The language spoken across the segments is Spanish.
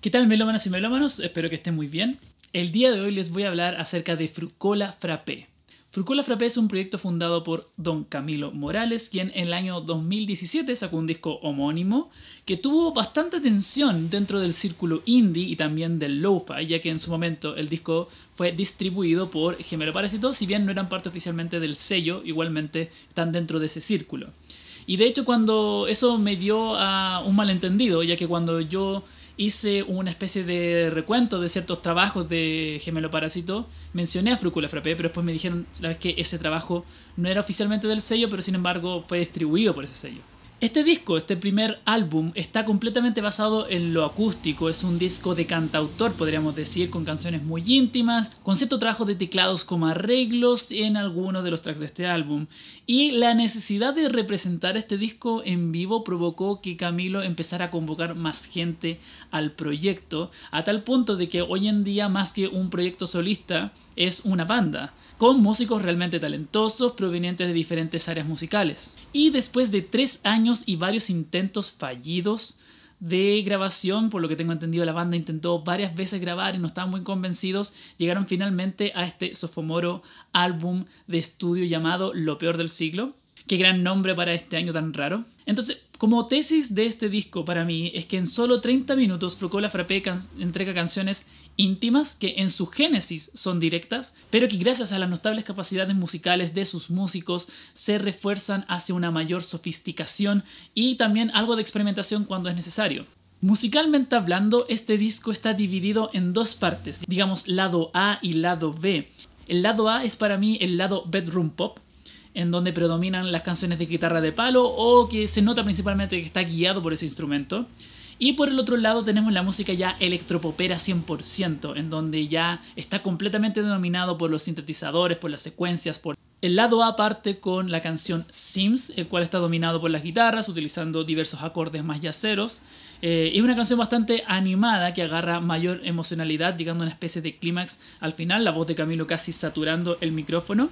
¿Qué tal melómanos y melómanos? Espero que estén muy bien. El día de hoy les voy a hablar acerca de Frucola Frappé. Frucola Frappé es un proyecto fundado por don Camilo Morales, quien en el año 2017 sacó un disco homónimo que tuvo bastante atención dentro del círculo indie y también del lo-fi, ya que en su momento el disco fue distribuido por Gemelo Parásito, si bien no eran parte oficialmente del sello, igualmente están dentro de ese círculo. Y de hecho cuando eso me dio a un malentendido, ya que cuando yo hice una especie de recuento de ciertos trabajos de Gemelo Parásito. Mencioné a Frúcula Frappé, pero después me dijeron, que ese trabajo no era oficialmente del sello, pero sin embargo fue distribuido por ese sello. Este disco, este primer álbum, está completamente basado en lo acústico, es un disco de cantautor, podríamos decir, con canciones muy íntimas, con cierto trabajo de teclados como arreglos en algunos de los tracks de este álbum. Y la necesidad de representar este disco en vivo provocó que Camilo empezara a convocar más gente al proyecto, a tal punto de que hoy en día más que un proyecto solista es una banda con músicos realmente talentosos provenientes de diferentes áreas musicales. Y después de tres años y varios intentos fallidos de grabación, por lo que tengo entendido la banda intentó varias veces grabar y no estaban muy convencidos, llegaron finalmente a este sofomoro álbum de estudio llamado Lo peor del siglo. Qué gran nombre para este año tan raro. Entonces, como tesis de este disco para mí es que en solo 30 minutos Frucola Frappé entrega canciones íntimas que en su génesis son directas, pero que gracias a las notables capacidades musicales de sus músicos se refuerzan hacia una mayor sofisticación y también algo de experimentación cuando es necesario. Musicalmente hablando, este disco está dividido en dos partes, digamos lado A y lado B. El lado A es para mí el lado bedroom pop, en donde predominan las canciones de guitarra de palo o que se nota principalmente que está guiado por ese instrumento. Y por el otro lado tenemos la música ya electropopera 100%, en donde ya está completamente dominado por los sintetizadores, por las secuencias, por... El lado A parte con la canción Sims, el cual está dominado por las guitarras, utilizando diversos acordes más yaceros. Eh, es una canción bastante animada que agarra mayor emocionalidad, llegando a una especie de clímax al final, la voz de Camilo casi saturando el micrófono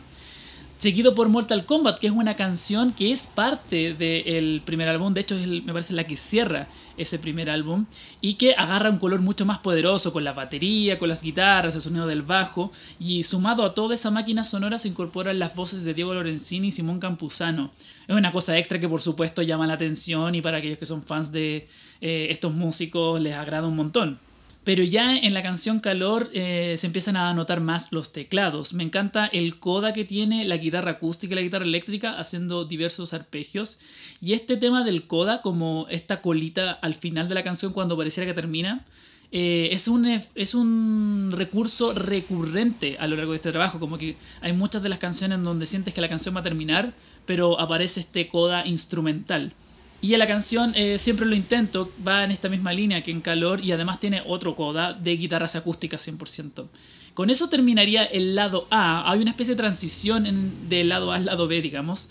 seguido por Mortal Kombat, que es una canción que es parte del primer álbum, de hecho es me parece la que cierra ese primer álbum, y que agarra un color mucho más poderoso con la batería, con las guitarras, el sonido del bajo, y sumado a toda esa máquina sonora se incorporan las voces de Diego Lorenzini y Simón Campuzano. Es una cosa extra que por supuesto llama la atención y para aquellos que son fans de eh, estos músicos les agrada un montón. Pero ya en la canción Calor eh, se empiezan a notar más los teclados. Me encanta el coda que tiene la guitarra acústica y la guitarra eléctrica haciendo diversos arpegios. Y este tema del coda, como esta colita al final de la canción cuando pareciera que termina, eh, es, un, es un recurso recurrente a lo largo de este trabajo. Como que hay muchas de las canciones donde sientes que la canción va a terminar, pero aparece este coda instrumental. Y en la canción eh, Siempre lo intento va en esta misma línea que en calor y además tiene otro coda de guitarras acústicas 100%. Con eso terminaría el lado A. Hay una especie de transición del lado A al lado B, digamos,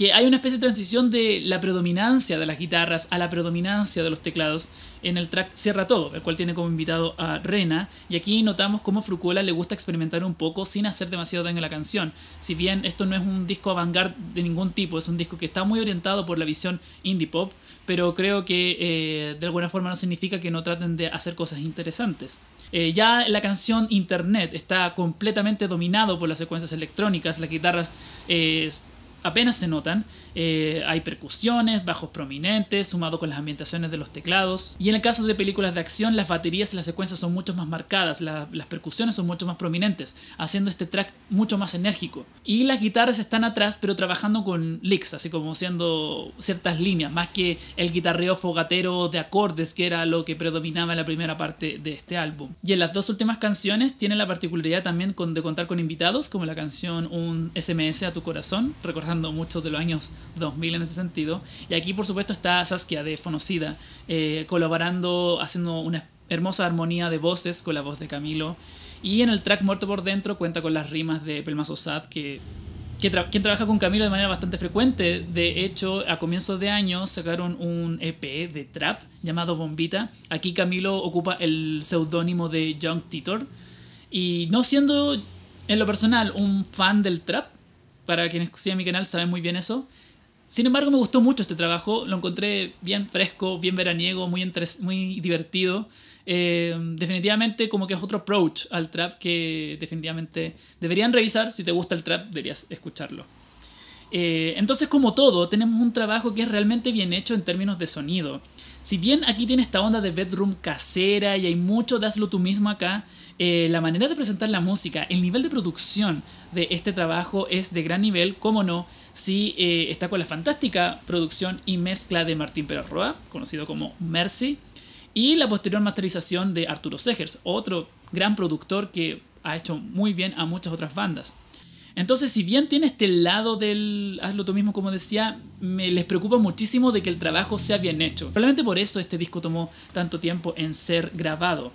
que hay una especie de transición de la predominancia de las guitarras a la predominancia de los teclados en el track Cierra Todo, el cual tiene como invitado a Rena, y aquí notamos cómo Frucuola le gusta experimentar un poco sin hacer demasiado daño a la canción. Si bien esto no es un disco avant de ningún tipo, es un disco que está muy orientado por la visión indie pop, pero creo que eh, de alguna forma no significa que no traten de hacer cosas interesantes. Eh, ya la canción Internet está completamente dominado por las secuencias electrónicas, las guitarras... Eh, apenas se notan. Eh, hay percusiones, bajos prominentes, sumado con las ambientaciones de los teclados. Y en el caso de películas de acción, las baterías y las secuencias son mucho más marcadas, las percusiones son mucho más prominentes, haciendo este track mucho más enérgico. Y las guitarras están atrás, pero trabajando con licks, así como siendo ciertas líneas, más que el guitarreo fogatero de acordes, que era lo que predominaba en la primera parte de este álbum. Y en las dos últimas canciones tiene la particularidad también de contar con invitados, como la canción Un SMS a tu corazón, muchos de los años 2000 en ese sentido. Y aquí, por supuesto, está Saskia de Fonocida, eh, colaborando, haciendo una hermosa armonía de voces con la voz de Camilo. Y en el track Muerto por Dentro cuenta con las rimas de Pelmazo Sad, que quien, trabaja con Camilo de manera bastante frecuente. De hecho, a comienzos de año sacaron un EP de trap llamado Bombita. Aquí Camilo ocupa el seudónimo de Young Titor. Y no siendo en lo personal un fan del trap, para quienes siguen mi canal saben muy bien eso. Sin embargo, me gustó mucho este trabajo, lo encontré bien fresco, bien veraniego, muy, muy divertido. Eh, definitivamente como que es otro approach al trap que definitivamente deberían revisar. Si te gusta el trap, deberías escucharlo. Eh, entonces, como todo, tenemos un trabajo que es realmente bien hecho en términos de sonido. Si bien aquí tiene esta onda de bedroom casera y hay mucho de hazlo tú mismo acá, eh, la manera de presentar la música, el nivel de producción de este trabajo es de gran nivel, como no, si eh, está con la fantástica producción y mezcla de Martín Pérez conocido como Mercy, y la posterior masterización de Arturo Segers, otro gran productor que ha hecho muy bien a muchas otras bandas. Entonces, si bien tiene este lado del hazlo tú mismo, como decía, me les preocupa muchísimo de que el trabajo sea bien hecho. Probablemente por eso este disco tomó tanto tiempo en ser grabado.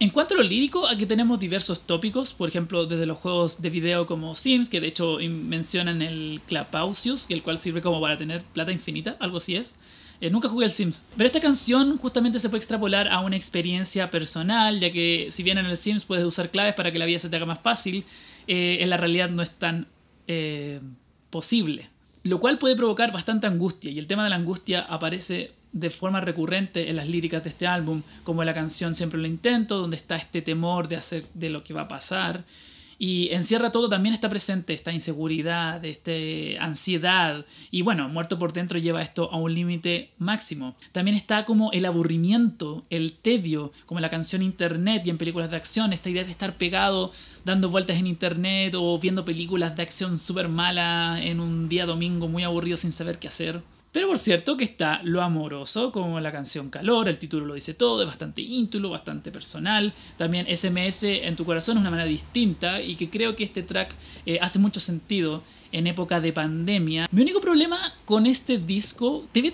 En cuanto a lo lírico, aquí tenemos diversos tópicos, por ejemplo, desde los juegos de video como Sims, que de hecho mencionan el Clapausius, el cual sirve como para tener plata infinita, algo así es. Eh, nunca jugué al Sims. Pero esta canción justamente se puede extrapolar a una experiencia personal, ya que si bien en el Sims puedes usar claves para que la vida se te haga más fácil, eh, en la realidad no es tan eh, posible. Lo cual puede provocar bastante angustia y el tema de la angustia aparece de forma recurrente en las líricas de este álbum, como en la canción Siempre lo intento, donde está este temor de hacer de lo que va a pasar. Y encierra todo, también está presente esta inseguridad, esta ansiedad. Y bueno, Muerto por Dentro lleva esto a un límite máximo. También está como el aburrimiento, el tedio, como la canción Internet y en películas de acción, esta idea de estar pegado dando vueltas en Internet o viendo películas de acción súper mala en un día domingo muy aburrido sin saber qué hacer. Pero por cierto que está lo amoroso, como la canción Calor, el título lo dice todo, es bastante íntulo, bastante personal. También SMS en tu corazón es una manera distinta y que creo que este track eh, hace mucho sentido en época de pandemia. Mi único problema con este disco tiene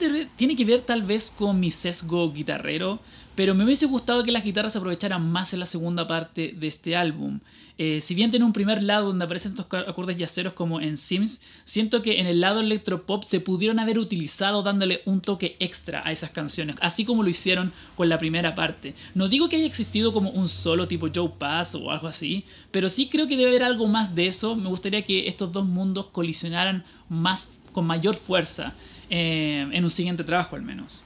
que ver tal vez con mi sesgo guitarrero, pero me hubiese gustado que las guitarras se aprovecharan más en la segunda parte de este álbum. Eh, si bien tiene un primer lado donde aparecen estos acordes yaceros como en Sims, siento que en el lado electropop se pudieron haber utilizado dándole un toque extra a esas canciones, así como lo hicieron con la primera parte. No digo que haya existido como un solo tipo Joe Pass o algo así, pero sí creo que debe haber algo más de eso. Me gustaría que estos dos mundos colisionaran más, con mayor fuerza eh, en un siguiente trabajo al menos.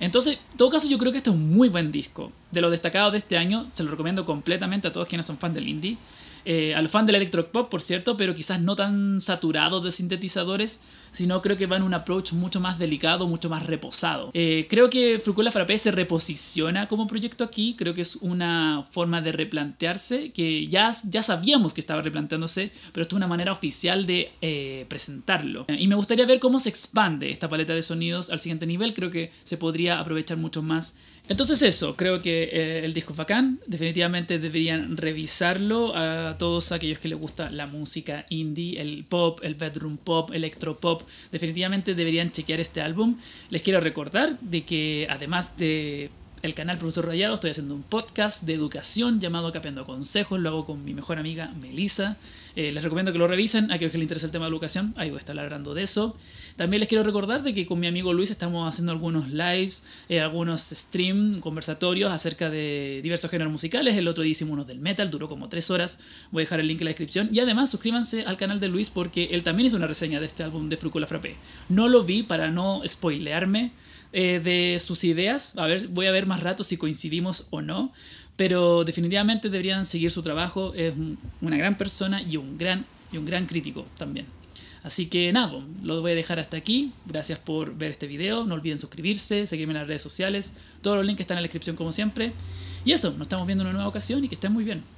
Entonces, en todo caso, yo creo que este es un muy buen disco. De los destacados de este año, se lo recomiendo completamente a todos quienes son fans del indie eh, a los fans del por cierto, pero quizás no tan saturados de sintetizadores, sino creo que va en un approach mucho más delicado, mucho más reposado. Eh, creo que Frucula Frappé se reposiciona como proyecto aquí, creo que es una forma de replantearse, que ya, ya sabíamos que estaba replanteándose, pero esto es una manera oficial de eh, presentarlo. Eh, y me gustaría ver cómo se expande esta paleta de sonidos al siguiente nivel, creo que se podría aprovechar mucho más entonces eso, creo que eh, el disco es bacán, definitivamente deberían revisarlo a todos aquellos que les gusta la música indie, el pop, el bedroom pop, electropop, definitivamente deberían chequear este álbum. Les quiero recordar de que además de el canal Profesor Rayado, estoy haciendo un podcast de educación llamado Capeando Consejos, lo hago con mi mejor amiga Melissa. Eh, les recomiendo que lo revisen, a aquellos que les interesa el tema de educación, ahí voy a estar hablando de eso. También les quiero recordar de que con mi amigo Luis estamos haciendo algunos lives, eh, algunos stream, conversatorios acerca de diversos géneros musicales. El otro día hicimos unos del metal, duró como tres horas. Voy a dejar el link en la descripción. Y además suscríbanse al canal de Luis porque él también hizo una reseña de este álbum de Frucula Frappé. No lo vi para no spoilearme eh, de sus ideas. A ver, voy a ver más rato si coincidimos o no pero definitivamente deberían seguir su trabajo. Es una gran persona y un gran, y un gran crítico también. Así que nada, lo voy a dejar hasta aquí. Gracias por ver este video. No olviden suscribirse, seguirme en las redes sociales. Todos los links están en la descripción como siempre. Y eso, nos estamos viendo en una nueva ocasión y que estén muy bien.